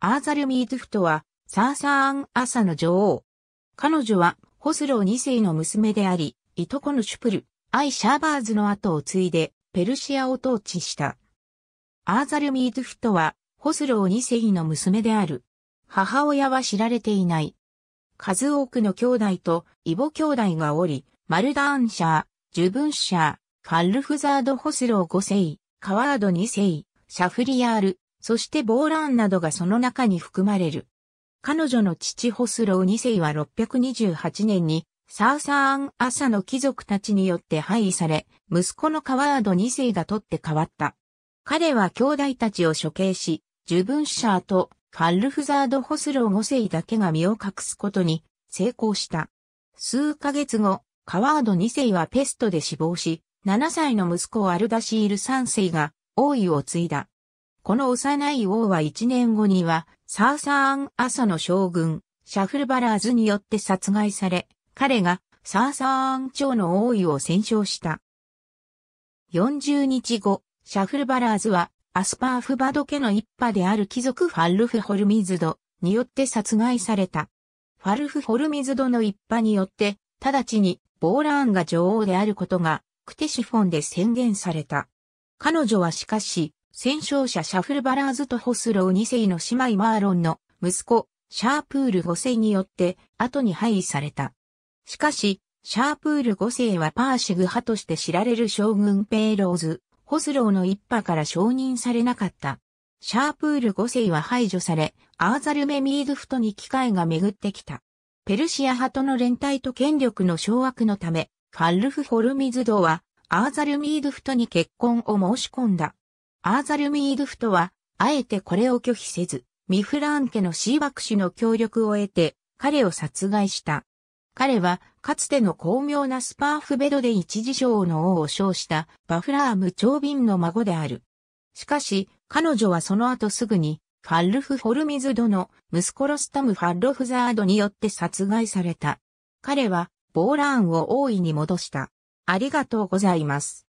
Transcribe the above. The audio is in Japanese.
アーザル・ミートフトは、サーサーン・アサの女王。彼女は、ホスロー2世の娘であり、いとこのシュプル、アイ・シャーバーズの後を継いで、ペルシアを統治した。アーザル・ミートフトは、ホスロー2世の娘である。母親は知られていない。数多くの兄弟と異母兄弟がおり、マルダーンシャー、ジュブンシャー、ファルフザード・ホスロー5世、カワード2世、シャフリヤール、そしてボーランなどがその中に含まれる。彼女の父ホスロー2世は628年にサーサーン朝の貴族たちによって廃位され、息子のカワード2世が取って変わった。彼は兄弟たちを処刑し、ジュブンシャーとファルフザード・ホスロー5世だけが身を隠すことに成功した。数ヶ月後、カワード2世はペストで死亡し、7歳の息子アルダシール3世が王位を継いだ。この幼い王は1年後には、サーサーン朝の将軍、シャフルバラーズによって殺害され、彼がサーサーン朝の王位を戦勝した。40日後、シャフルバラーズは、アスパーフバド家の一派である貴族ファルフ・ホルミズドによって殺害された。ファルフ・ホルミズドの一派によって、直ちにボーラーンが女王であることが、クテシフォンで宣言された。彼女はしかし、戦勝者シャフルバラーズとホスロー2世の姉妹マーロンの息子、シャープール5世によって後に廃位された。しかし、シャープール5世はパーシグ派として知られる将軍ペーローズ、ホスローの一派から承認されなかった。シャープール5世は排除され、アーザルメミードフトに機会が巡ってきた。ペルシア派との連帯と権力の掌握のため、カルフ・ホルミズドは、アーザルミードフトに結婚を申し込んだ。アーザル・ミードフトは、あえてこれを拒否せず、ミフラン家のシーバク氏の協力を得て、彼を殺害した。彼は、かつての巧妙なスパーフベドで一時将の王を称したバフラーム長瓶の孫である。しかし、彼女はその後すぐに、ファルフ・フォルミズドの息子ロスタム・ファロフザードによって殺害された。彼は、ボーラーンを王位に戻した。ありがとうございます。